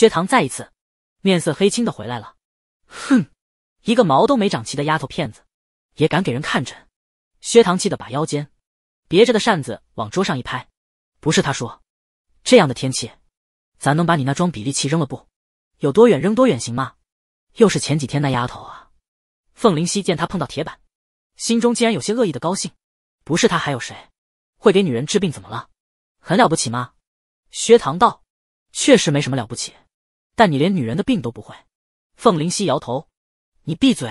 薛唐再一次面色黑青的回来了，哼，一个毛都没长齐的丫头片子，也敢给人看诊？薛唐气得把腰间别着的扇子往桌上一拍，不是他说，这样的天气，咱能把你那装比例器扔了不？有多远扔多远行吗？又是前几天那丫头啊！凤灵溪见他碰到铁板，心中竟然有些恶意的高兴，不是他还有谁，会给女人治病？怎么了？很了不起吗？薛唐道，确实没什么了不起。但你连女人的病都不会。凤灵溪摇头：“你闭嘴。”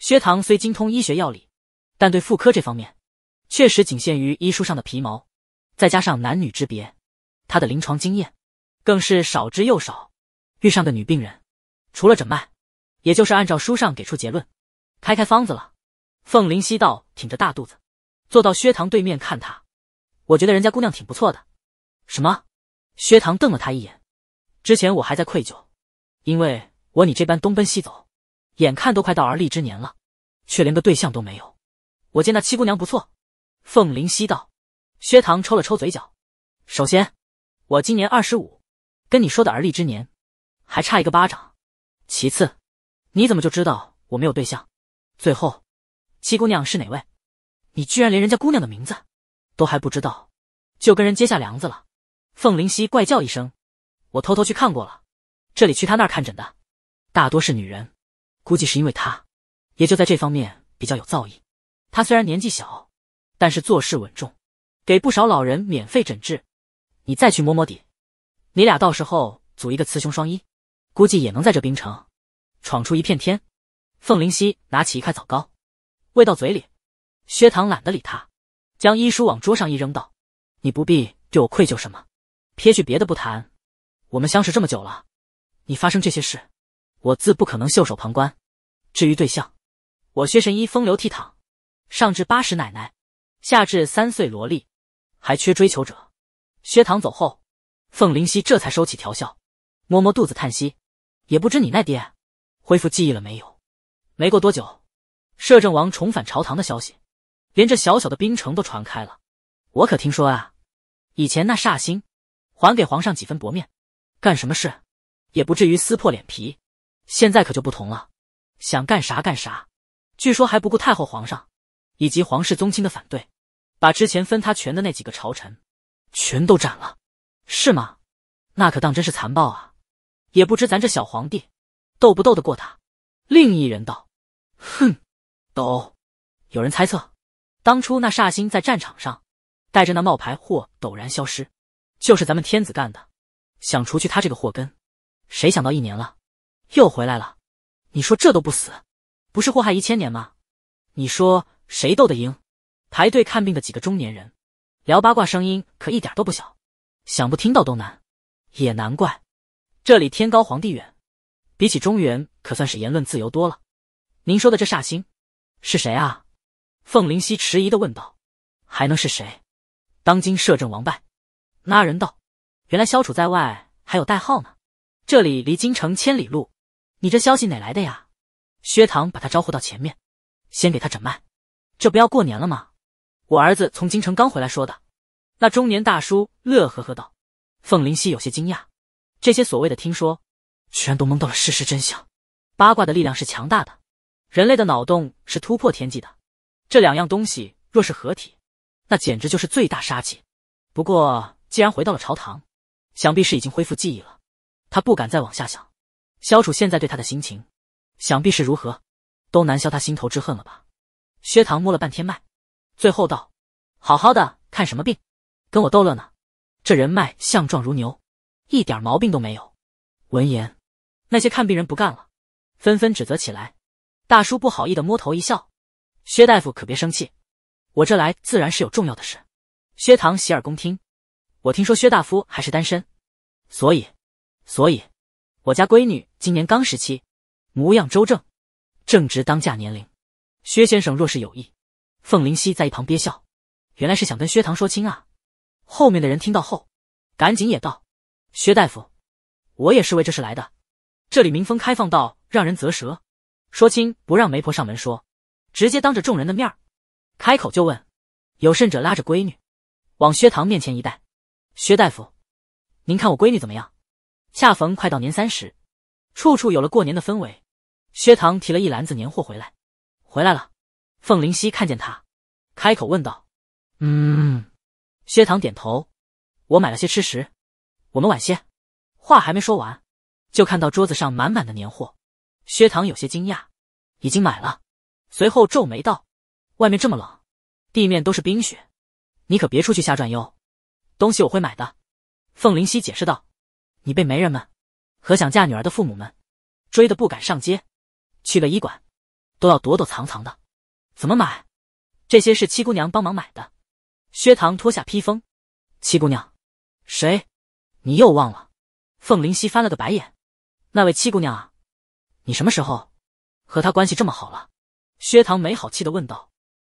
薛唐虽精通医学药理，但对妇科这方面，确实仅限于医书上的皮毛。再加上男女之别，他的临床经验更是少之又少。遇上的女病人，除了诊脉，也就是按照书上给出结论，开开方子了。凤灵溪道，挺着大肚子，坐到薛唐对面看他。我觉得人家姑娘挺不错的。什么？薛唐瞪了他一眼。之前我还在愧疚，因为我你这般东奔西走，眼看都快到而立之年了，却连个对象都没有。我见那七姑娘不错，凤灵溪道。薛唐抽了抽嘴角。首先，我今年二十五，跟你说的而立之年，还差一个巴掌。其次，你怎么就知道我没有对象？最后，七姑娘是哪位？你居然连人家姑娘的名字都还不知道，就跟人结下梁子了？凤灵溪怪叫一声。我偷偷去看过了，这里去他那儿看诊的，大多是女人，估计是因为他，也就在这方面比较有造诣。他虽然年纪小，但是做事稳重，给不少老人免费诊治。你再去摸摸底，你俩到时候组一个雌雄双一，估计也能在这冰城闯出一片天。凤灵溪拿起一块枣糕，喂到嘴里。薛唐懒得理他，将医书往桌上一扔，道：“你不必对我愧疚什么。撇去别的不谈。”我们相识这么久了，你发生这些事，我自不可能袖手旁观。至于对象，我薛神医风流倜傥，上至八十奶奶，下至三岁萝莉，还缺追求者。薛唐走后，凤灵溪这才收起调笑，摸摸肚子叹息，也不知你那爹恢复记忆了没有。没过多久，摄政王重返朝堂的消息，连这小小的冰城都传开了。我可听说啊，以前那煞星还给皇上几分薄面。干什么事，也不至于撕破脸皮。现在可就不同了，想干啥干啥。据说还不顾太后、皇上以及皇室宗亲的反对，把之前分他权的那几个朝臣全都斩了，是吗？那可当真是残暴啊！也不知咱这小皇帝斗不斗得过他。另一人道：“哼，斗。”有人猜测，当初那煞星在战场上带着那冒牌货陡然消失，就是咱们天子干的。想除去他这个祸根，谁想到一年了，又回来了？你说这都不死，不是祸害一千年吗？你说谁斗得赢？排队看病的几个中年人，聊八卦声音可一点都不小，想不听到都难。也难怪，这里天高皇帝远，比起中原可算是言论自由多了。您说的这煞星是谁啊？凤灵溪迟疑的问道。还能是谁？当今摄政王败，那人道。原来萧楚在外还有代号呢，这里离京城千里路，你这消息哪来的呀？薛唐把他招呼到前面，先给他诊脉。这不要过年了吗？我儿子从京城刚回来说的。那中年大叔乐呵呵道。凤灵溪有些惊讶，这些所谓的听说，全都蒙到了事实真相。八卦的力量是强大的，人类的脑洞是突破天际的，这两样东西若是合体，那简直就是最大杀器。不过既然回到了朝堂。想必是已经恢复记忆了，他不敢再往下想。萧楚现在对他的心情，想必是如何，都难消他心头之恨了吧？薛唐摸了半天脉，最后道：“好好的看什么病，跟我逗乐呢？这人脉相壮如牛，一点毛病都没有。”闻言，那些看病人不干了，纷纷指责起来。大叔不好意的摸头一笑：“薛大夫可别生气，我这来自然是有重要的事。”薛唐洗耳恭听：“我听说薛大夫还是单身。”所以，所以，我家闺女今年刚十七，模样周正，正值当嫁年龄。薛先生若是有意，凤灵溪在一旁憋笑，原来是想跟薛唐说亲啊。后面的人听到后，赶紧也道：“薛大夫，我也是为这事来的。”这里民风开放到让人啧舌，说亲不让媒婆上门说，直接当着众人的面儿，开口就问。有甚者拉着闺女，往薛唐面前一带，薛大夫。您看我闺女怎么样？恰逢快到年三十，处处有了过年的氛围。薛唐提了一篮子年货回来，回来了。凤灵溪看见他，开口问道：“嗯。”薛唐点头：“我买了些吃食，我们晚些。”话还没说完，就看到桌子上满满的年货。薛唐有些惊讶：“已经买了。”随后皱眉道：“外面这么冷，地面都是冰雪，你可别出去瞎转悠。东西我会买的。”凤灵溪解释道：“你被媒人们和想嫁女儿的父母们追得不敢上街，去了医馆都要躲躲藏藏的，怎么买？这些是七姑娘帮忙买的。”薛堂脱下披风，“七姑娘，谁？你又忘了？”凤灵溪翻了个白眼，“那位七姑娘啊，你什么时候和她关系这么好了？”薛堂没好气的问道：“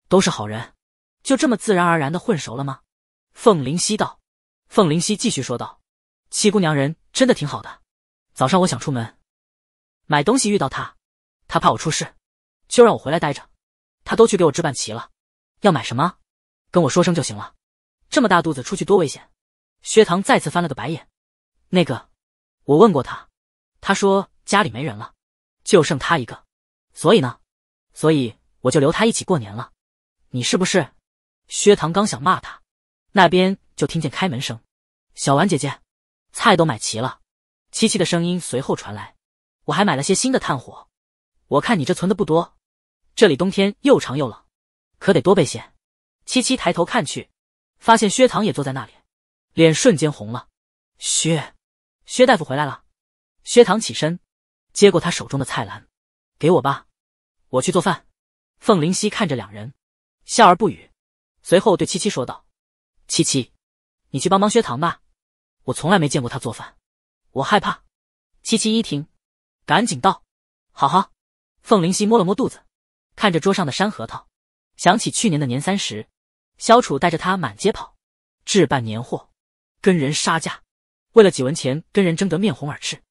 都是好人，就这么自然而然的混熟了吗？”凤灵溪道。凤灵溪继续说道：“七姑娘人真的挺好的，早上我想出门买东西遇到她，她怕我出事，就让我回来待着，她都去给我置办齐了。要买什么，跟我说声就行了。这么大肚子出去多危险。”薛唐再次翻了个白眼：“那个，我问过她，她说家里没人了，就剩她一个，所以呢，所以我就留她一起过年了。你是不是？”薛唐刚想骂他。那边就听见开门声，小婉姐姐，菜都买齐了。七七的声音随后传来，我还买了些新的炭火，我看你这存的不多，这里冬天又长又冷，可得多备些。七七抬头看去，发现薛堂也坐在那里，脸瞬间红了。薛，薛大夫回来了。薛堂起身，接过他手中的菜篮，给我吧，我去做饭。凤灵溪看着两人，笑而不语，随后对七七说道。七七，你去帮帮薛棠吧，我从来没见过他做饭，我害怕。七七一听，赶紧道：“好好。”凤灵溪摸了摸肚子，看着桌上的山核桃，想起去年的年三十，萧楚带着他满街跑，置办年货，跟人杀价，为了几文钱跟人争得面红耳赤。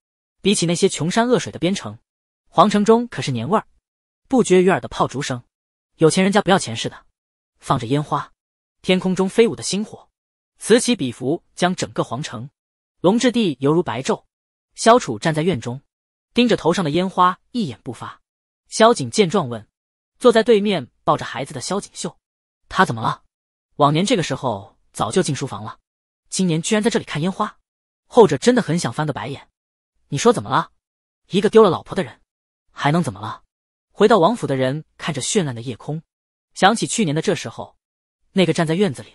比起那些穷山恶水的边城，皇城中可是年味儿，不绝于耳的炮竹声，有钱人家不要钱似的放着烟花。天空中飞舞的星火，此起彼伏，将整个皇城龙之地犹如白昼。萧楚站在院中，盯着头上的烟花，一言不发。萧景见状问：“坐在对面抱着孩子的萧景秀，他怎么了？往年这个时候早就进书房了，今年居然在这里看烟花。”后者真的很想翻个白眼。你说怎么了？一个丢了老婆的人，还能怎么了？回到王府的人看着绚烂的夜空，想起去年的这时候。那个站在院子里，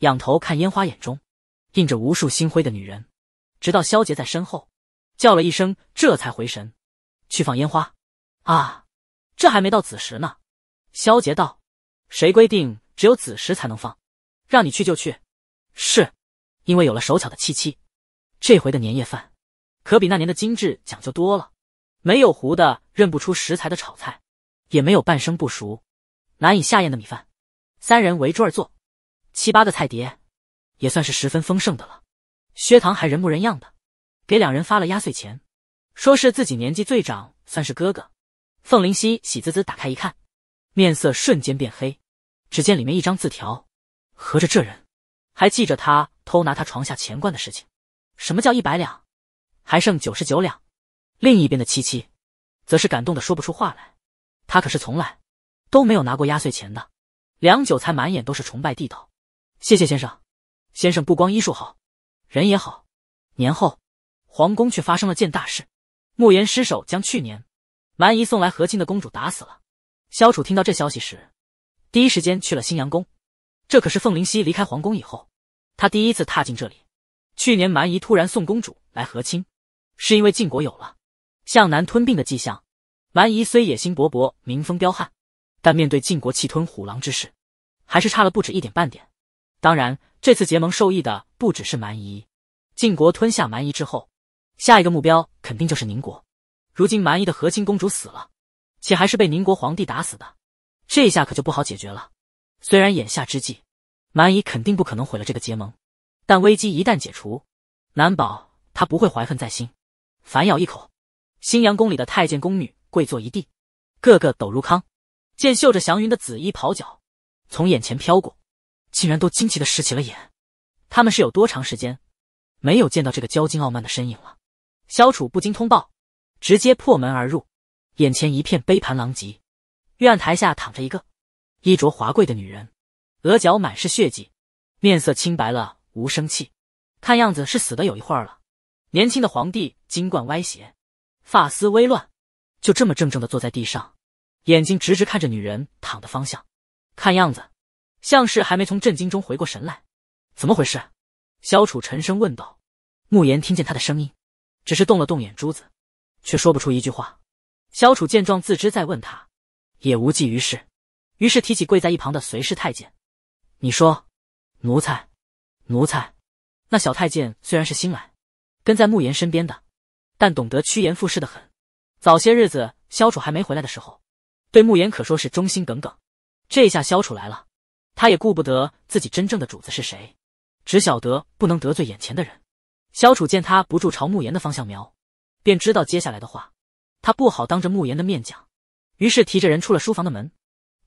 仰头看烟花，眼中印着无数星辉的女人，直到萧杰在身后叫了一声，这才回神去放烟花。啊，这还没到子时呢。萧杰道：“谁规定只有子时才能放？让你去就去。”是，因为有了手巧的七七，这回的年夜饭可比那年的精致讲究多了。没有糊的认不出食材的炒菜，也没有半生不熟、难以下咽的米饭。三人围桌而坐，七八个菜碟，也算是十分丰盛的了。薛唐还人模人样的给两人发了压岁钱，说是自己年纪最长，算是哥哥。凤灵溪喜滋滋打开一看，面色瞬间变黑。只见里面一张字条，合着这人还记着他偷拿他床下钱罐的事情。什么叫一百两？还剩九十九两。另一边的七七，则是感动的说不出话来。他可是从来都没有拿过压岁钱的。良久，才满眼都是崇拜地道。谢谢先生，先生不光医术好，人也好。年后，皇宫却发生了件大事，慕言失手将去年蛮夷送来和亲的公主打死了。萧楚听到这消息时，第一时间去了新阳宫。这可是凤灵溪离开皇宫以后，他第一次踏进这里。去年蛮夷突然送公主来和亲，是因为晋国有了向南吞并的迹象。蛮夷虽野心勃勃，民风彪悍。但面对晋国气吞虎狼之势，还是差了不止一点半点。当然，这次结盟受益的不只是蛮夷，晋国吞下蛮夷之后，下一个目标肯定就是宁国。如今蛮夷的和亲公主死了，且还是被宁国皇帝打死的，这一下可就不好解决了。虽然眼下之际，蛮夷肯定不可能毁了这个结盟，但危机一旦解除，难保他不会怀恨在心，反咬一口。新阳宫里的太监宫女跪坐一地，个个抖如糠。见绣着祥云的紫衣袍角从眼前飘过，竟然都惊奇的失起了眼。他们是有多长时间没有见到这个骄矜傲慢的身影了？萧楚不经通报，直接破门而入，眼前一片杯盘狼藉。御案台下躺着一个衣着华贵的女人，额角满是血迹，面色清白了无生气，看样子是死的有一会儿了。年轻的皇帝金冠歪斜，发丝微乱，就这么怔怔的坐在地上。眼睛直直看着女人躺的方向，看样子像是还没从震惊中回过神来。怎么回事？萧楚沉声问道。慕言听见他的声音，只是动了动眼珠子，却说不出一句话。萧楚见状，自知在问他也无济于事，于是提起跪在一旁的随侍太监：“你说，奴才，奴才……那小太监虽然是新来，跟在慕言身边的，但懂得趋炎附势的很。早些日子萧楚还没回来的时候。”对慕言可说是忠心耿耿，这下萧楚来了，他也顾不得自己真正的主子是谁，只晓得不能得罪眼前的人。萧楚见他不住朝慕言的方向瞄，便知道接下来的话，他不好当着慕言的面讲，于是提着人出了书房的门，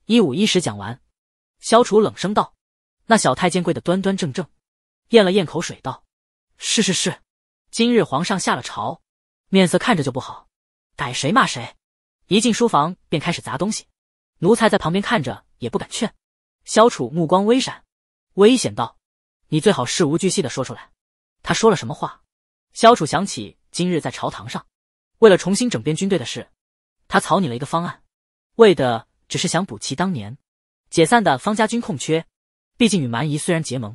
一五一十讲完。萧楚冷声道：“那小太监跪得端端正正，咽了咽口水道：‘是是是，今日皇上下了朝，面色看着就不好，逮谁骂谁。’”一进书房便开始砸东西，奴才在旁边看着也不敢劝。萧楚目光微闪，危险道：“你最好事无巨细的说出来。”他说了什么话？萧楚想起今日在朝堂上，为了重新整编军队的事，他草拟了一个方案，为的只是想补齐当年解散的方家军空缺。毕竟与蛮夷虽然结盟，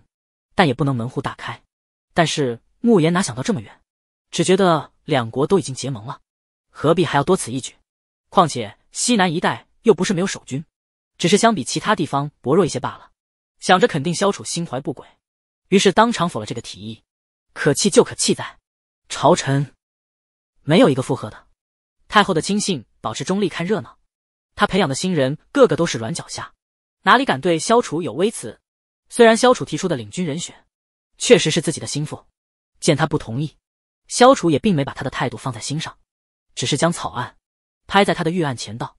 但也不能门户大开。但是慕言哪想到这么远，只觉得两国都已经结盟了，何必还要多此一举？况且西南一带又不是没有守军，只是相比其他地方薄弱一些罢了。想着肯定萧楚心怀不轨，于是当场否了这个提议。可气就可气在，朝臣没有一个附和的，太后的亲信保持中立看热闹。他培养的新人个个都是软脚下，哪里敢对萧楚有微词？虽然萧楚提出的领军人选确实是自己的心腹，见他不同意，萧楚也并没把他的态度放在心上，只是将草案。拍在他的御案前道：“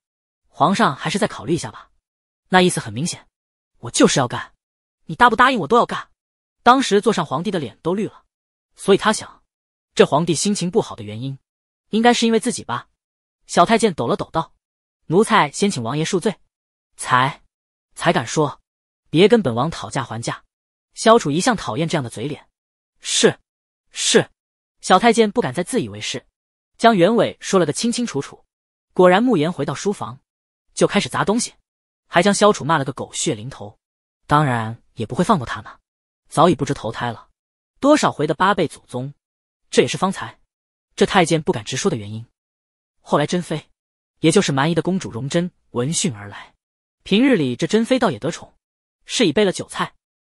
皇上还是再考虑一下吧。”那意思很明显，我就是要干，你答不答应我都要干。当时坐上皇帝的脸都绿了，所以他想，这皇帝心情不好的原因，应该是因为自己吧。小太监抖了抖道：“奴才先请王爷恕罪，才才敢说，别跟本王讨价还价。”萧楚一向讨厌这样的嘴脸。是，是。小太监不敢再自以为是，将原委说了个清清楚楚。果然，慕言回到书房，就开始砸东西，还将萧楚骂了个狗血淋头。当然也不会放过他呢，早已不知投胎了多少回的八辈祖宗。这也是方才这太监不敢直说的原因。后来，珍妃，也就是蛮夷的公主容真，闻讯而来。平日里这珍妃倒也得宠，是已备了酒菜，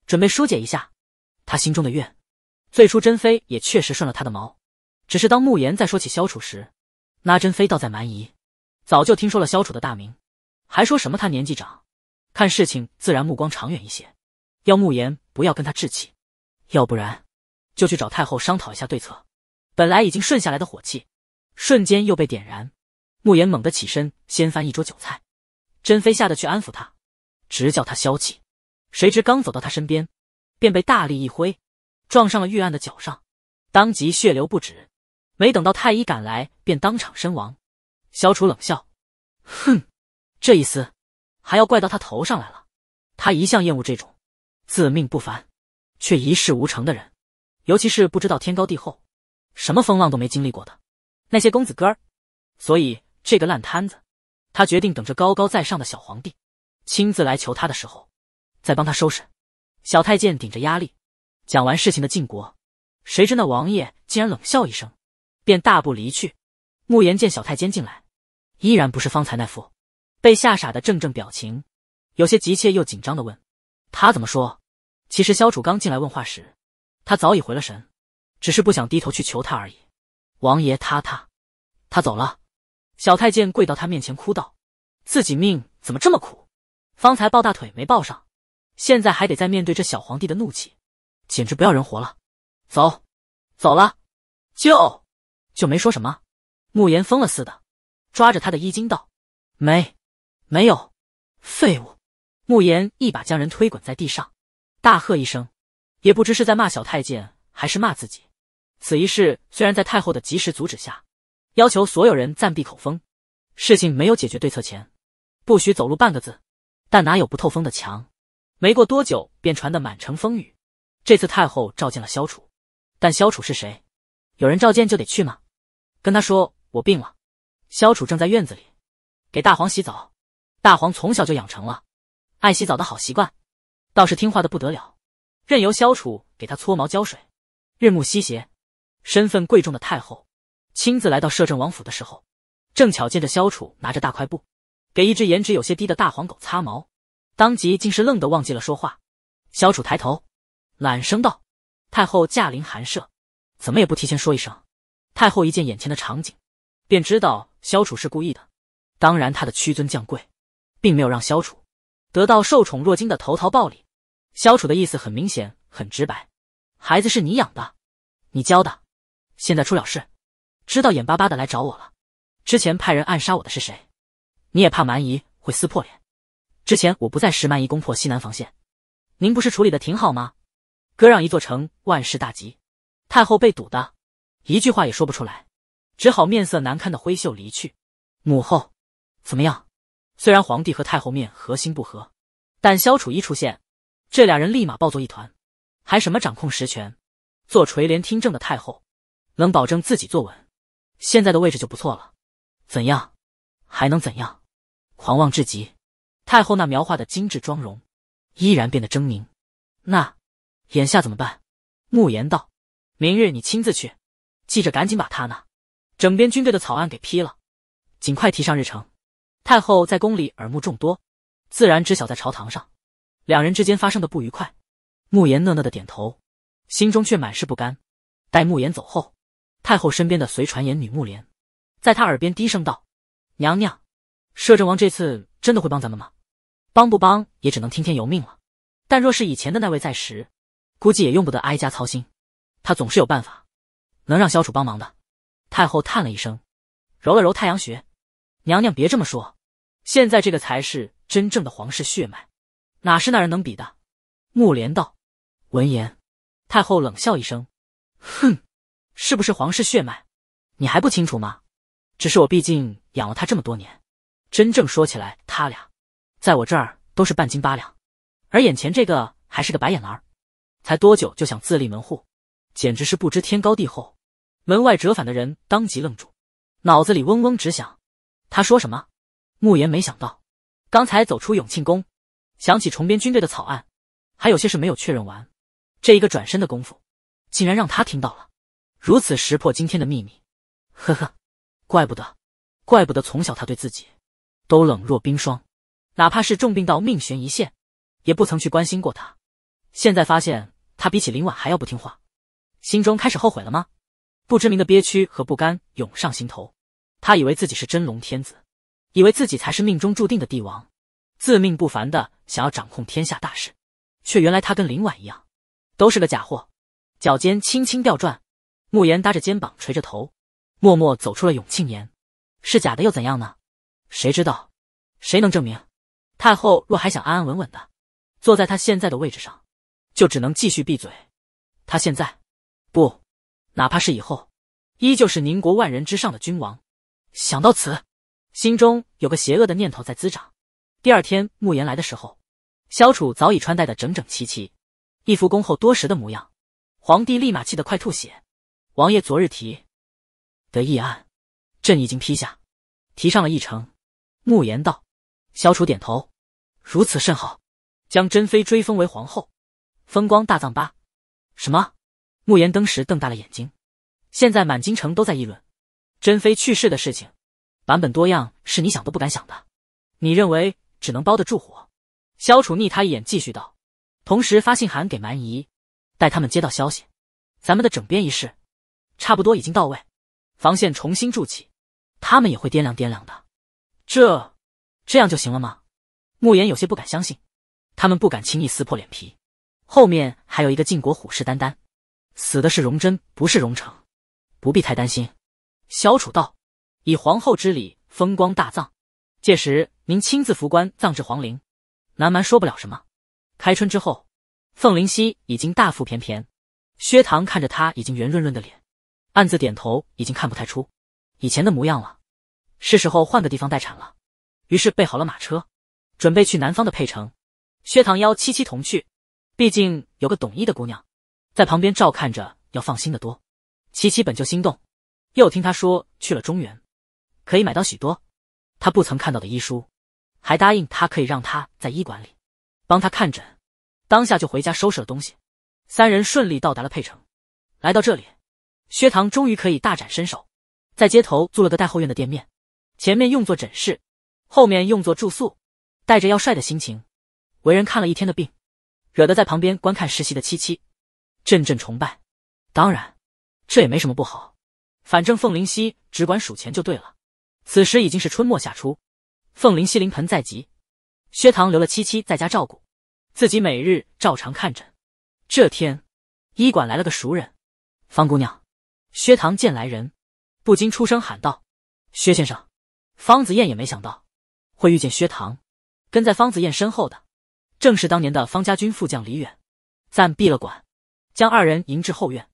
准备疏解一下他心中的怨。最初，珍妃也确实顺了他的毛，只是当慕言在说起萧楚时，那珍妃倒在蛮夷。早就听说了萧楚的大名，还说什么他年纪长，看事情自然目光长远一些，要慕言不要跟他置气，要不然就去找太后商讨一下对策。本来已经顺下来的火气，瞬间又被点燃。慕言猛地起身，掀翻一桌酒菜，珍妃吓得去安抚他，直叫他消气。谁知刚走到他身边，便被大力一挥，撞上了玉案的脚上，当即血流不止，没等到太医赶来，便当场身亡。萧楚冷笑，哼，这一丝还要怪到他头上来了。他一向厌恶这种自命不凡却一事无成的人，尤其是不知道天高地厚、什么风浪都没经历过的那些公子哥儿。所以这个烂摊子，他决定等着高高在上的小皇帝亲自来求他的时候，再帮他收拾。小太监顶着压力讲完事情的晋国，谁知那王爷竟然冷笑一声，便大步离去。慕言见小太监进来，依然不是方才那副被吓傻的怔怔表情，有些急切又紧张的问：“他怎么说？”其实萧楚刚进来问话时，他早已回了神，只是不想低头去求他而已。王爷他他他走了，小太监跪到他面前哭道：“自己命怎么这么苦？方才抱大腿没抱上，现在还得再面对这小皇帝的怒气，简直不要人活了。”走，走了，就就没说什么。慕言疯了似的，抓着他的衣襟道：“没，没有，废物！”慕言一把将人推滚在地上，大喝一声，也不知是在骂小太监还是骂自己。此一事虽然在太后的及时阻止下，要求所有人暂避口风，事情没有解决对策前，不许走路半个字。但哪有不透风的墙？没过多久便传得满城风雨。这次太后召见了萧楚，但萧楚是谁？有人召见就得去吗？跟他说。我病了，萧楚正在院子里给大黄洗澡。大黄从小就养成了爱洗澡的好习惯，倒是听话的不得了，任由萧楚给他搓毛浇水。日暮西斜，身份贵重的太后亲自来到摄政王府的时候，正巧见着萧楚拿着大块布给一只颜值有些低的大黄狗擦毛，当即竟是愣得忘记了说话。萧楚抬头，懒声道：“太后驾临寒舍，怎么也不提前说一声？”太后一见眼前的场景。便知道萧楚是故意的，当然他的屈尊降贵，并没有让萧楚得到受宠若惊的投桃报李。萧楚的意思很明显，很直白：孩子是你养的，你教的，现在出了事，知道眼巴巴的来找我了。之前派人暗杀我的是谁？你也怕蛮夷会撕破脸？之前我不在，石蛮夷攻破西南防线，您不是处理的挺好吗？割让一座城，万事大吉。太后被堵的，一句话也说不出来。只好面色难堪的挥袖离去。母后，怎么样？虽然皇帝和太后面和心不和，但萧楚一出现，这俩人立马抱作一团。还什么掌控实权，做垂帘听政的太后，能保证自己坐稳，现在的位置就不错了。怎样？还能怎样？狂妄至极！太后那描画的精致妆容，依然变得狰狞。那，眼下怎么办？慕言道：“明日你亲自去，记着赶紧把他呢。”整编军队的草案给批了，尽快提上日程。太后在宫里耳目众多，自然知晓在朝堂上两人之间发生的不愉快。慕言讷讷的点头，心中却满是不甘。待慕言走后，太后身边的随传言女慕莲，在她耳边低声道：“娘娘，摄政王这次真的会帮咱们吗？帮不帮也只能听天由命了。但若是以前的那位在时，估计也用不得哀家操心。他总是有办法能让萧楚帮忙的。”太后叹了一声，揉了揉太阳穴：“娘娘别这么说，现在这个才是真正的皇室血脉，哪是那人能比的？”木莲道。闻言，太后冷笑一声：“哼，是不是皇室血脉，你还不清楚吗？只是我毕竟养了他这么多年，真正说起来，他俩，在我这儿都是半斤八两，而眼前这个还是个白眼狼，才多久就想自立门户，简直是不知天高地厚。”门外折返的人当即愣住，脑子里嗡嗡直响。他说什么？慕言没想到，刚才走出永庆宫，想起重编军队的草案，还有些事没有确认完。这一个转身的功夫，竟然让他听到了。如此识破今天的秘密，呵呵，怪不得，怪不得从小他对自己都冷若冰霜，哪怕是重病到命悬一线，也不曾去关心过他。现在发现他比起林婉还要不听话，心中开始后悔了吗？不知名的憋屈和不甘涌上心头，他以为自己是真龙天子，以为自己才是命中注定的帝王，自命不凡的想要掌控天下大事，却原来他跟林婉一样，都是个假货。脚尖轻轻调转，慕言搭着肩膀垂着头，默默走出了永庆年。是假的又怎样呢？谁知道？谁能证明？太后若还想安安稳稳的坐在他现在的位置上，就只能继续闭嘴。他现在，不。哪怕是以后，依旧是宁国万人之上的君王。想到此，心中有个邪恶的念头在滋长。第二天，慕言来的时候，萧楚早已穿戴的整整齐齐，一副恭候多时的模样。皇帝立马气得快吐血。王爷昨日提的议案，朕已经批下，提上了议程。慕言道，萧楚点头，如此甚好，将珍妃追封为皇后，风光大葬吧。什么？慕言登时瞪大了眼睛，现在满京城都在议论珍妃去世的事情，版本多样，是你想都不敢想的。你认为只能包得住火？萧楚睨他一眼，继续道：“同时发信函给蛮夷，待他们接到消息，咱们的整编一事差不多已经到位，防线重新筑起，他们也会掂量掂量的。这这样就行了吗？”慕言有些不敢相信，他们不敢轻易撕破脸皮，后面还有一个晋国虎视眈眈。死的是荣臻，不是荣成，不必太担心。萧楚道：“以皇后之礼，风光大葬，届时您亲自扶棺葬至皇陵。”南蛮说不了什么。开春之后，凤灵溪已经大腹便便。薛唐看着她已经圆润润的脸，暗自点头，已经看不太出以前的模样了。是时候换个地方待产了。于是备好了马车，准备去南方的沛城。薛唐邀七七同去，毕竟有个懂医的姑娘。在旁边照看着要放心的多，七七本就心动，又听他说去了中原，可以买到许多他不曾看到的医书，还答应他可以让他在医馆里帮他看诊，当下就回家收拾了东西，三人顺利到达了沛城，来到这里，薛唐终于可以大展身手，在街头租了个带后院的店面，前面用作诊室，后面用作住宿，带着要帅的心情，为人看了一天的病，惹得在旁边观看实习的七七。阵阵崇拜，当然，这也没什么不好。反正凤灵溪只管数钱就对了。此时已经是春末夏初，凤灵溪临盆在即，薛唐留了七七在家照顾，自己每日照常看诊。这天，医馆来了个熟人，方姑娘。薛唐见来人，不禁出声喊道：“薛先生。”方子燕也没想到会遇见薛唐，跟在方子燕身后的，正是当年的方家军副将李远。暂闭了馆。将二人迎至后院，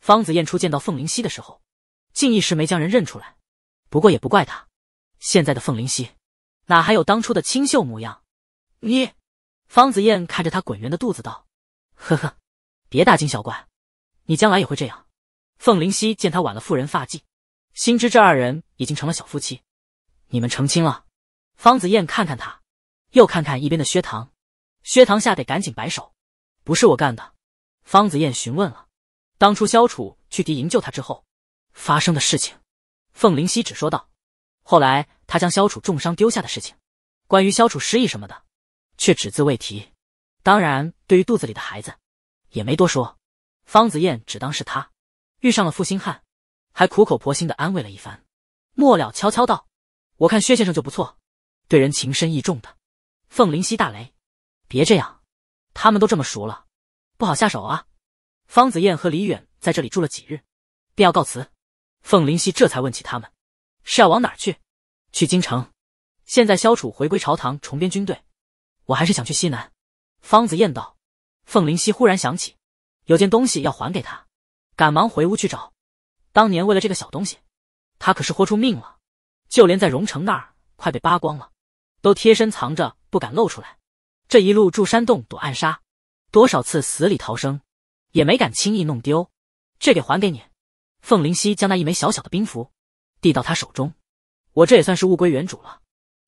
方子燕初见到凤灵溪的时候，竟一时没将人认出来。不过也不怪他，现在的凤灵溪，哪还有当初的清秀模样？你，方子燕看着他滚圆的肚子道：“呵呵，别大惊小怪，你将来也会这样。”凤灵溪见他挽了妇人发髻，心知这二人已经成了小夫妻。你们成亲了？方子燕看看他，又看看一边的薛唐，薛唐吓得赶紧摆手：“不是我干的。”方子燕询问了当初萧楚去敌营救他之后发生的事情，凤灵溪只说道：“后来他将萧楚重伤丢下的事情，关于萧楚失忆什么的，却只字未提。当然，对于肚子里的孩子，也没多说。”方子燕只当是他遇上了负心汉，还苦口婆心的安慰了一番，末了悄悄道：“我看薛先生就不错，对人情深意重的。”凤灵溪大雷，别这样，他们都这么熟了。不好下手啊！方子燕和李远在这里住了几日，便要告辞。凤灵溪这才问起他们是要往哪儿去？去京城。现在萧楚回归朝堂，重编军队，我还是想去西南。方子燕道。凤灵溪忽然想起，有件东西要还给他，赶忙回屋去找。当年为了这个小东西，他可是豁出命了，就连在荣城那儿快被扒光了，都贴身藏着不敢露出来。这一路住山洞躲暗杀。多少次死里逃生，也没敢轻易弄丢。这给还给你。凤灵溪将那一枚小小的兵符递到他手中，我这也算是物归原主了。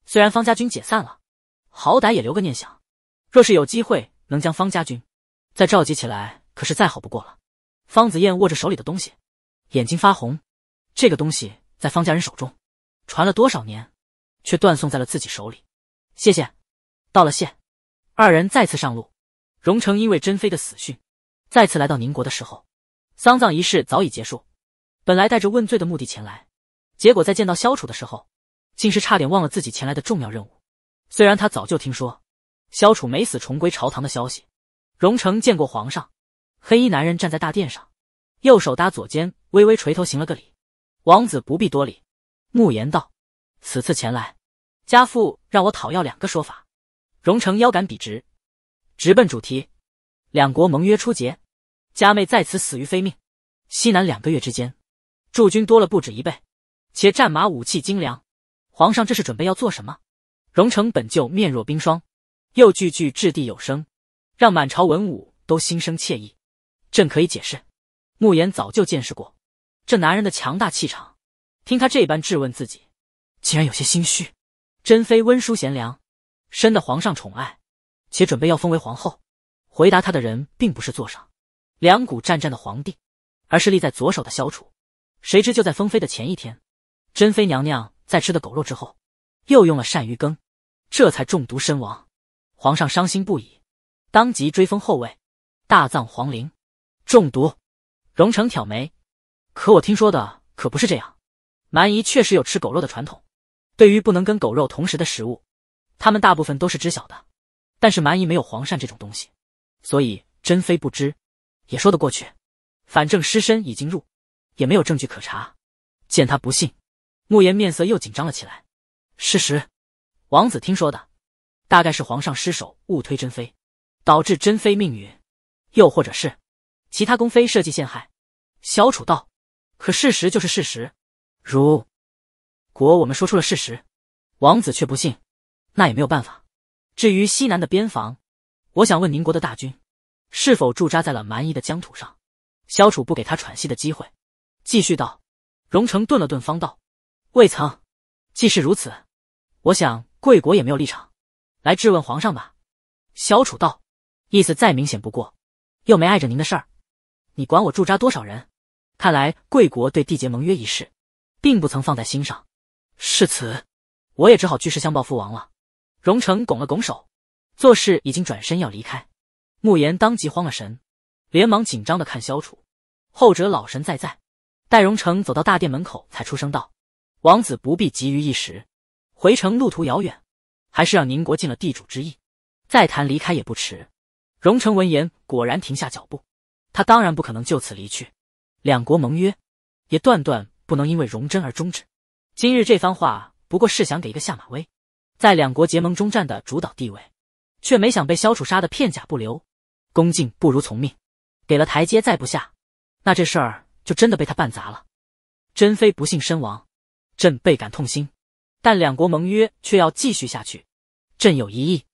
虽然方家军解散了，好歹也留个念想。若是有机会能将方家军再召集起来，可是再好不过了。方子燕握着手里的东西，眼睛发红。这个东西在方家人手中传了多少年，却断送在了自己手里。谢谢。道了谢，二人再次上路。荣成因为珍妃的死讯，再次来到宁国的时候，丧葬仪式早已结束。本来带着问罪的目的前来，结果在见到萧楚的时候，竟是差点忘了自己前来的重要任务。虽然他早就听说萧楚没死，重归朝堂的消息，荣成见过皇上。黑衣男人站在大殿上，右手搭左肩，微微垂头行了个礼。王子不必多礼。慕言道：“此次前来，家父让我讨要两个说法。”荣成腰杆笔直。直奔主题，两国盟约初结，佳妹在此死于非命。西南两个月之间，驻军多了不止一倍，且战马武器精良。皇上这是准备要做什么？荣成本就面若冰霜，又句句掷地有声，让满朝文武都心生怯意。朕可以解释。慕言早就见识过这男人的强大气场，听他这般质问自己，竟然有些心虚。珍妃温淑贤良，深得皇上宠爱。且准备要封为皇后，回答他的人并不是坐上两股战战的皇帝，而是立在左手的萧楚。谁知就在封妃的前一天，珍妃娘娘在吃的狗肉之后，又用了鳝鱼羹，这才中毒身亡。皇上伤心不已，当即追封后位，大葬皇陵。中毒，荣成挑眉，可我听说的可不是这样。蛮夷确实有吃狗肉的传统，对于不能跟狗肉同时的食物，他们大部分都是知晓的。但是蛮夷没有黄鳝这种东西，所以珍妃不知，也说得过去。反正尸身已经入，也没有证据可查。见他不信，慕言面色又紧张了起来。事实，王子听说的，大概是皇上失手误推珍妃，导致珍妃命运；又或者是其他宫妃设计陷害。小楚道，可事实就是事实。如果我们说出了事实，王子却不信，那也没有办法。至于西南的边防，我想问宁国的大军是否驻扎在了蛮夷的疆土上？萧楚不给他喘息的机会，继续道。荣成顿了顿，方道：“未曾。既是如此，我想贵国也没有立场来质问皇上吧？”萧楚道，意思再明显不过，又没碍着您的事儿，你管我驻扎多少人？看来贵国对缔结盟约一事，并不曾放在心上。是此，我也只好据实相报父王了。荣成拱了拱手，做事已经转身要离开，慕言当即慌了神，连忙紧张的看萧楚，后者老神在在。待荣成走到大殿门口，才出声道：“王子不必急于一时，回程路途遥远，还是让宁国尽了地主之谊，再谈离开也不迟。”荣成闻言果然停下脚步，他当然不可能就此离去，两国盟约，也断断不能因为荣臻而终止。今日这番话不过是想给一个下马威。在两国结盟中占的主导地位，却没想被萧楚杀的片甲不留。恭敬不如从命，给了台阶再不下，那这事儿就真的被他办砸了。珍妃不幸身亡，朕倍感痛心，但两国盟约却要继续下去。朕有一意，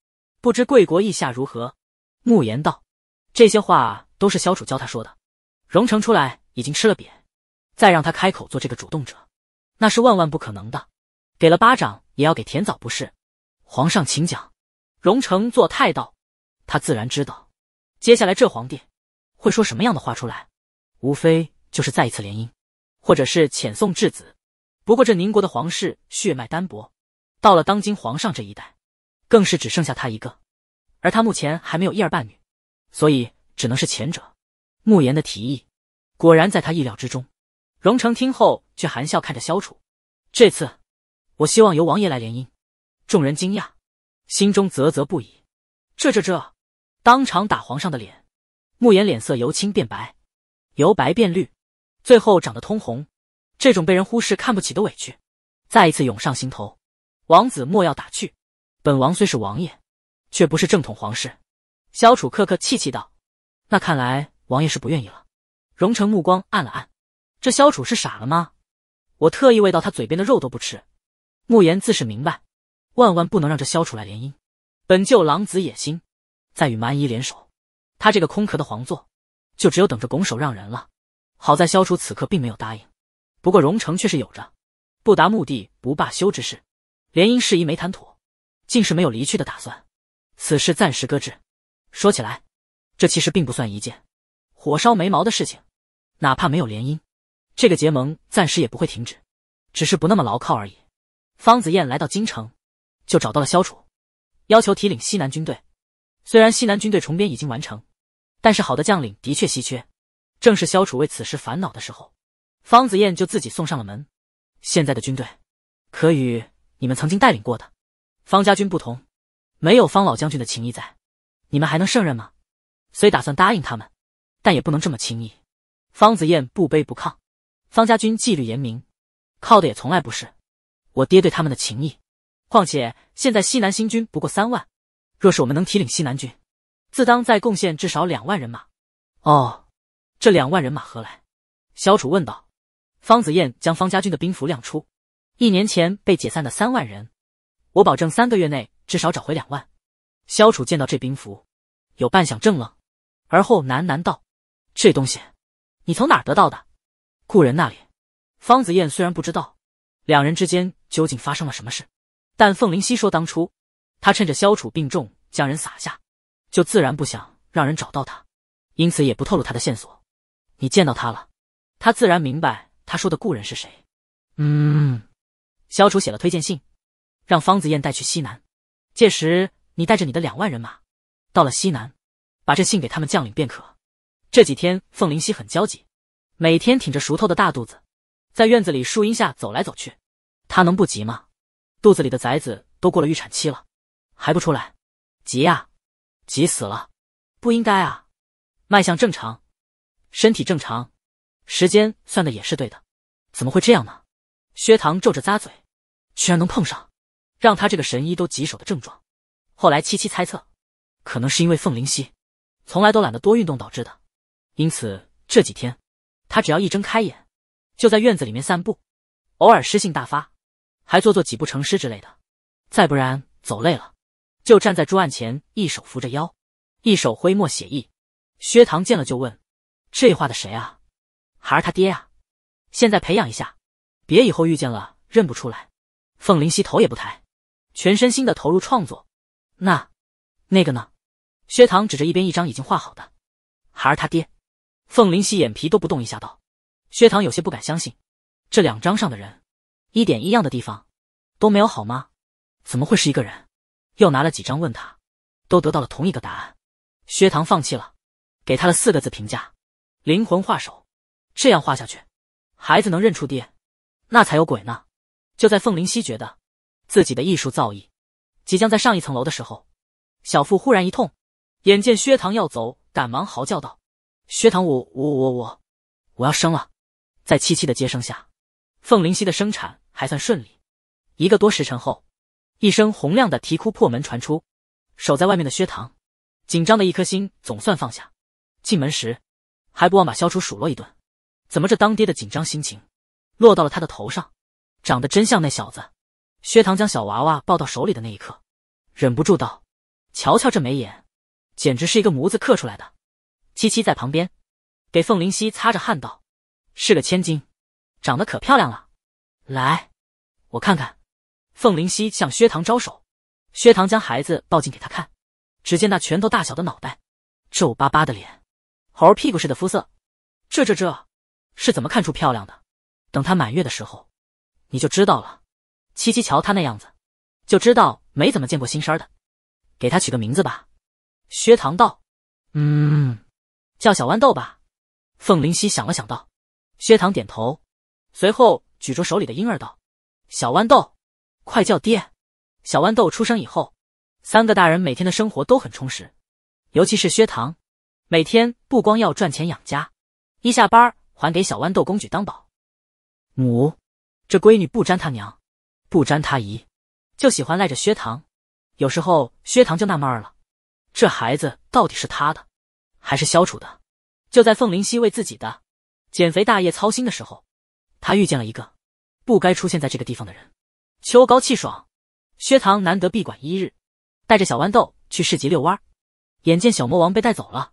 不知贵国意下如何？慕言道，这些话都是萧楚教他说的。荣城出来已经吃了瘪，再让他开口做这个主动者，那是万万不可能的。给了巴掌。也要给田枣不是？皇上，请讲。荣成做太道，他自然知道，接下来这皇帝会说什么样的话出来，无非就是再一次联姻，或者是遣送质子。不过这宁国的皇室血脉单薄，到了当今皇上这一代，更是只剩下他一个，而他目前还没有一儿半女，所以只能是前者。慕言的提议果然在他意料之中，荣成听后却含笑看着萧楚，这次。我希望由王爷来联姻，众人惊讶，心中啧啧不已。这这这，当场打皇上的脸。慕言脸色由青变白，由白变绿，最后长得通红。这种被人忽视、看不起的委屈，再一次涌上心头。王子莫要打趣，本王虽是王爷，却不是正统皇室。萧楚客客气气道：“那看来王爷是不愿意了。”荣成目光暗了暗，这萧楚是傻了吗？我特意喂到他嘴边的肉都不吃。慕言自是明白，万万不能让这萧楚来联姻。本就狼子野心，再与蛮夷联手，他这个空壳的皇座，就只有等着拱手让人了。好在萧楚此刻并没有答应，不过荣城却是有着不达目的不罢休之事。联姻事宜没谈妥，竟是没有离去的打算。此事暂时搁置。说起来，这其实并不算一件火烧眉毛的事情。哪怕没有联姻，这个结盟暂时也不会停止，只是不那么牢靠而已。方子燕来到京城，就找到了萧楚，要求提领西南军队。虽然西南军队重编已经完成，但是好的将领的确稀缺。正是萧楚为此事烦恼的时候，方子燕就自己送上了门。现在的军队，可与你们曾经带领过的方家军不同，没有方老将军的情谊在，你们还能胜任吗？虽打算答应他们，但也不能这么轻易。方子燕不卑不亢，方家军纪律严明，靠的也从来不是。我爹对他们的情谊，况且现在西南新军不过三万，若是我们能提领西南军，自当再贡献至少两万人马。哦，这两万人马何来？萧楚问道。方子燕将方家军的兵符亮出，一年前被解散的三万人，我保证三个月内至少找回两万。萧楚见到这兵符，有半晌怔愣，而后喃喃道：“这东西，你从哪儿得到的？故人那里。”方子燕虽然不知道，两人之间。究竟发生了什么事？但凤灵溪说，当初他趁着萧楚病重将人撒下，就自然不想让人找到他，因此也不透露他的线索。你见到他了，他自然明白他说的故人是谁。嗯，萧楚写了推荐信，让方子燕带去西南。届时你带着你的两万人马到了西南，把这信给他们将领便可。这几天凤灵溪很焦急，每天挺着熟透的大肚子，在院子里树荫下走来走去。他能不急吗？肚子里的崽子都过了预产期了，还不出来，急呀，急死了！不应该啊，脉象正常，身体正常，时间算的也是对的，怎么会这样呢？薛唐皱着咂嘴，居然能碰上让他这个神医都棘手的症状。后来七七猜测，可能是因为凤灵溪从来都懒得多运动导致的，因此这几天他只要一睁开眼，就在院子里面散步，偶尔诗性大发。还做做几步成诗之类的，再不然走累了，就站在桌案前，一手扶着腰，一手挥墨写意。薛唐见了就问：“这画的谁啊？”“孩儿他爹呀。”“现在培养一下，别以后遇见了认不出来。”凤灵溪头也不抬，全身心的投入创作。那，那个呢？薛唐指着一边一张已经画好的。“孩儿他爹。”凤灵溪眼皮都不动一下，道。薛唐有些不敢相信，这两张上的人。一点一样的地方都没有，好吗？怎么会是一个人？又拿了几张问他，都得到了同一个答案。薛唐放弃了，给他了四个字评价：灵魂画手。这样画下去，孩子能认出爹，那才有鬼呢。就在凤灵溪觉得自己的艺术造诣即将在上一层楼的时候，小腹忽然一痛，眼见薛唐要走，赶忙嚎叫道：“薛唐，我我我我，我要生了！”在七七的接生下，凤灵溪的生产。还算顺利，一个多时辰后，一声洪亮的啼哭破门传出，守在外面的薛唐紧张的一颗心总算放下。进门时，还不忘把萧楚数落一顿。怎么这当爹的紧张心情落到了他的头上？长得真像那小子。薛唐将小娃娃抱到手里的那一刻，忍不住道：“瞧瞧这眉眼，简直是一个模子刻出来的。”七七在旁边给凤灵溪擦着汗道：“是个千金，长得可漂亮了。”来，我看看。凤灵溪向薛唐招手，薛唐将孩子抱进给他看。只见那拳头大小的脑袋，皱巴巴的脸，猴屁股似的肤色，这这这，是怎么看出漂亮的？等他满月的时候，你就知道了。七七瞧他那样子，就知道没怎么见过新衫的。给他取个名字吧。薛唐道：“嗯，叫小豌豆吧。”凤灵溪想了想道：“薛唐点头，随后。”举着手里的婴儿道：“小豌豆，快叫爹！”小豌豆出生以后，三个大人每天的生活都很充实，尤其是薛唐，每天不光要赚钱养家，一下班还给小豌豆公举当保姆。这闺女不沾他娘，不沾他姨，就喜欢赖着薛唐。有时候薛唐就纳闷了：这孩子到底是他的，还是消除的？就在凤灵溪为自己的减肥大业操心的时候。他遇见了一个，不该出现在这个地方的人。秋高气爽，薛唐难得闭馆一日，带着小豌豆去市集遛弯儿。眼见小魔王被带走了，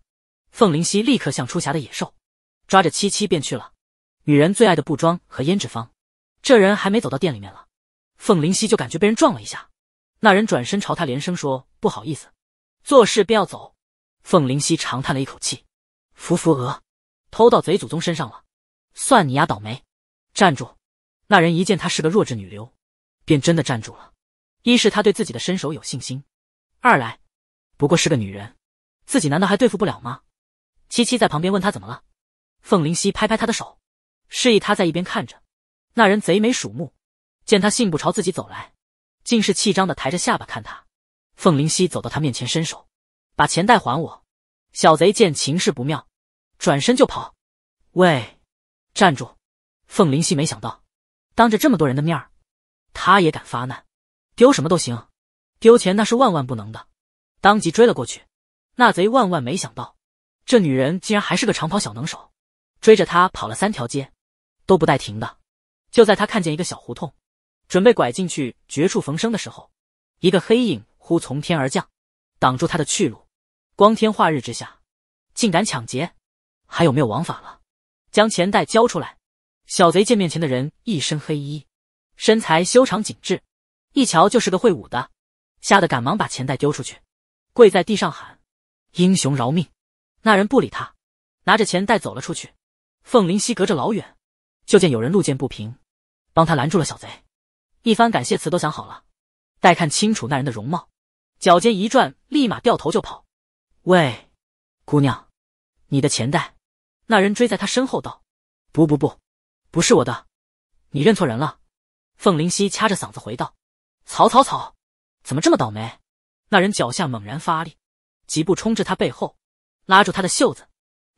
凤灵溪立刻像出匣的野兽，抓着七七便去了女人最爱的布庄和胭脂坊。这人还没走到店里面了，凤灵溪就感觉被人撞了一下。那人转身朝他连声说：“不好意思。”做事便要走。凤灵溪长叹了一口气，扶扶额，偷到贼祖宗身上了，算你丫倒霉。站住！那人一见她是个弱智女流，便真的站住了。一是他对自己的身手有信心，二来，不过是个女人，自己难道还对付不了吗？七七在旁边问他怎么了，凤灵溪拍拍他的手，示意他在一边看着。那人贼眉鼠目，见他信步朝自己走来，竟是气张的抬着下巴看他。凤灵溪走到他面前，伸手把钱袋还我。小贼见情势不妙，转身就跑。喂，站住！凤灵溪没想到，当着这么多人的面儿，他也敢发难，丢什么都行，丢钱那是万万不能的。当即追了过去。那贼万万没想到，这女人竟然还是个长跑小能手，追着他跑了三条街，都不带停的。就在他看见一个小胡同，准备拐进去绝处逢生的时候，一个黑影忽从天而降，挡住他的去路。光天化日之下，竟敢抢劫，还有没有王法了？将钱袋交出来！小贼见面前的人一身黑衣，身材修长紧致，一瞧就是个会武的，吓得赶忙把钱袋丢出去，跪在地上喊：“英雄饶命！”那人不理他，拿着钱袋走了出去。凤灵溪隔着老远，就见有人路见不平，帮他拦住了小贼，一番感谢词都想好了，待看清楚那人的容貌，脚尖一转，立马掉头就跑。“喂，姑娘，你的钱袋！”那人追在他身后道：“不不不。”不是我的，你认错人了。凤灵溪掐着嗓子回道：“草草草，怎么这么倒霉？”那人脚下猛然发力，疾步冲至他背后，拉住他的袖子，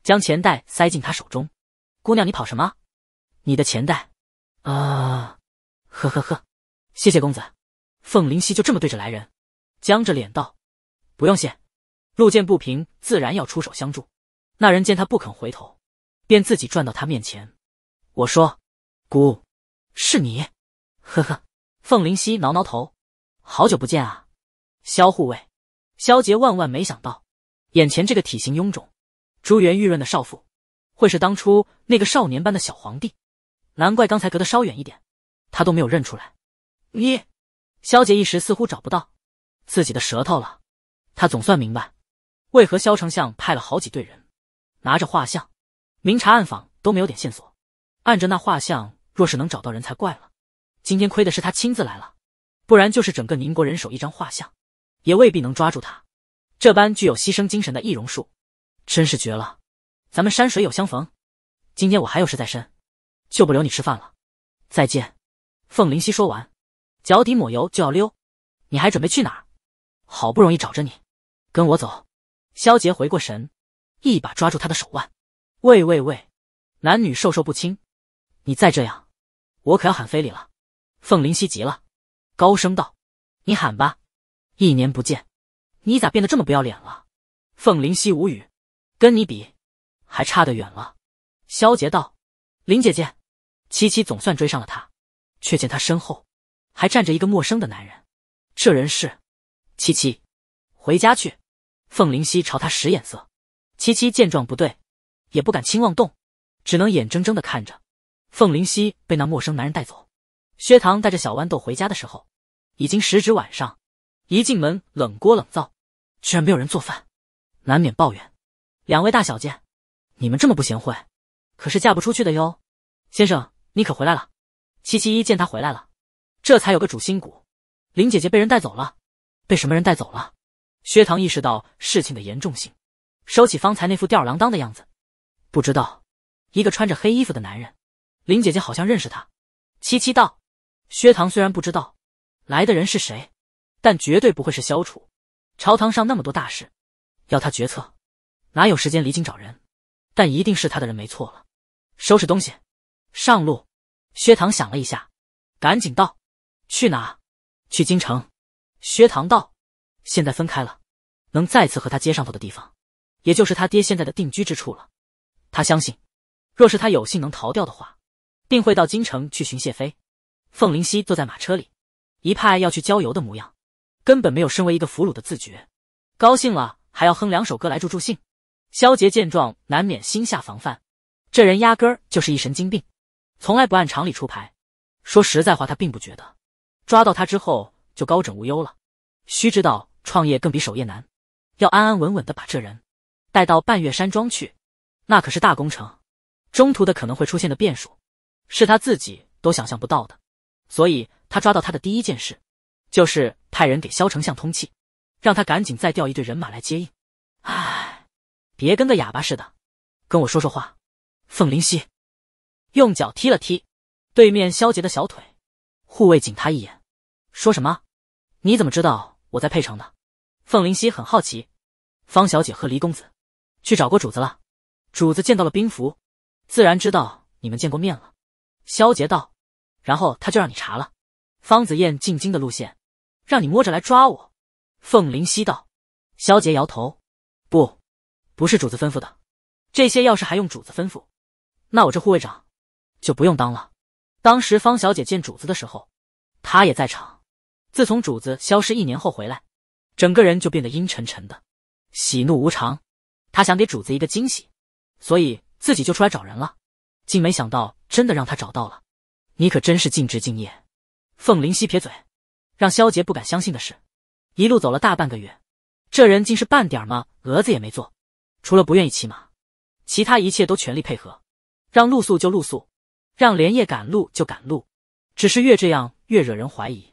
将钱袋塞进他手中。“姑娘，你跑什么？你的钱袋。”啊，呵呵呵，谢谢公子。凤灵溪就这么对着来人，僵着脸道：“不用谢，路见不平，自然要出手相助。”那人见他不肯回头，便自己转到他面前。我说：“姑，是你。”呵呵，凤灵溪挠挠头：“好久不见啊，萧护卫。”萧杰万万没想到，眼前这个体型臃肿、珠圆玉润的少妇，会是当初那个少年般的小皇帝。难怪刚才隔得稍远一点，他都没有认出来。你，萧杰一时似乎找不到自己的舌头了。他总算明白，为何萧丞相派了好几队人，拿着画像，明察暗访都没有点线索。按着那画像，若是能找到人才怪了。今天亏的是他亲自来了，不然就是整个宁国人手一张画像，也未必能抓住他。这般具有牺牲精神的易容术，真是绝了。咱们山水有相逢，今天我还有事在身，就不留你吃饭了。再见。凤灵溪说完，脚底抹油就要溜。你还准备去哪儿？好不容易找着你，跟我走。萧杰回过神，一把抓住他的手腕。喂喂喂，男女授受不亲。你再这样，我可要喊非礼了！凤灵溪急了，高声道：“你喊吧！”一年不见，你咋变得这么不要脸了？凤灵溪无语，跟你比，还差得远了。萧杰道：“林姐姐，七七总算追上了他，却见他身后还站着一个陌生的男人。这人是……七七，回家去。”凤灵溪朝他使眼色。七七见状不对，也不敢轻妄动，只能眼睁睁的看着。凤灵溪被那陌生男人带走。薛唐带着小豌豆回家的时候，已经时值晚上。一进门，冷锅冷灶，居然没有人做饭，难免抱怨。两位大小姐，你们这么不贤惠，可是嫁不出去的哟。先生，你可回来了。七七一见他回来了，这才有个主心骨。林姐姐被人带走了，被什么人带走了？薛唐意识到事情的严重性，收起方才那副吊儿郎当的样子。不知道，一个穿着黑衣服的男人。林姐姐好像认识他，七七道。薛唐虽然不知道来的人是谁，但绝对不会是萧楚。朝堂上那么多大事，要他决策，哪有时间离京找人？但一定是他的人没错了。收拾东西，上路。薛唐想了一下，赶紧道：“去哪？去京城。”薛唐道：“现在分开了，能再次和他接上头的地方，也就是他爹现在的定居之处了。他相信，若是他有幸能逃掉的话。”定会到京城去寻谢飞。凤灵溪坐在马车里，一派要去郊游的模样，根本没有身为一个俘虏的自觉。高兴了还要哼两首歌来助助兴。萧杰见状，难免心下防范。这人压根儿就是一神经病，从来不按常理出牌。说实在话，他并不觉得抓到他之后就高枕无忧了。须知道创业更比守业难，要安安稳稳的把这人带到半月山庄去，那可是大工程，中途的可能会出现的变数。是他自己都想象不到的，所以他抓到他的第一件事，就是派人给萧丞相通气，让他赶紧再调一队人马来接应。唉，别跟个哑巴似的，跟我说说话。凤灵溪用脚踢了踢对面萧杰的小腿，护卫警他一眼，说什么？你怎么知道我在沛城的？凤灵溪很好奇。方小姐和黎公子去找过主子了，主子见到了兵符，自然知道你们见过面了。萧杰道，然后他就让你查了方子燕进京的路线，让你摸着来抓我。凤灵溪道，萧杰摇头，不，不是主子吩咐的。这些要是还用主子吩咐，那我这护卫长就不用当了。当时方小姐见主子的时候，她也在场。自从主子消失一年后回来，整个人就变得阴沉沉的，喜怒无常。他想给主子一个惊喜，所以自己就出来找人了。竟没想到，真的让他找到了。你可真是尽职敬业。凤灵溪撇嘴。让萧杰不敢相信的是，一路走了大半个月，这人竟是半点吗？蛾子也没做，除了不愿意骑马，其他一切都全力配合。让露宿就露宿，让连夜赶路就赶路，只是越这样越惹人怀疑。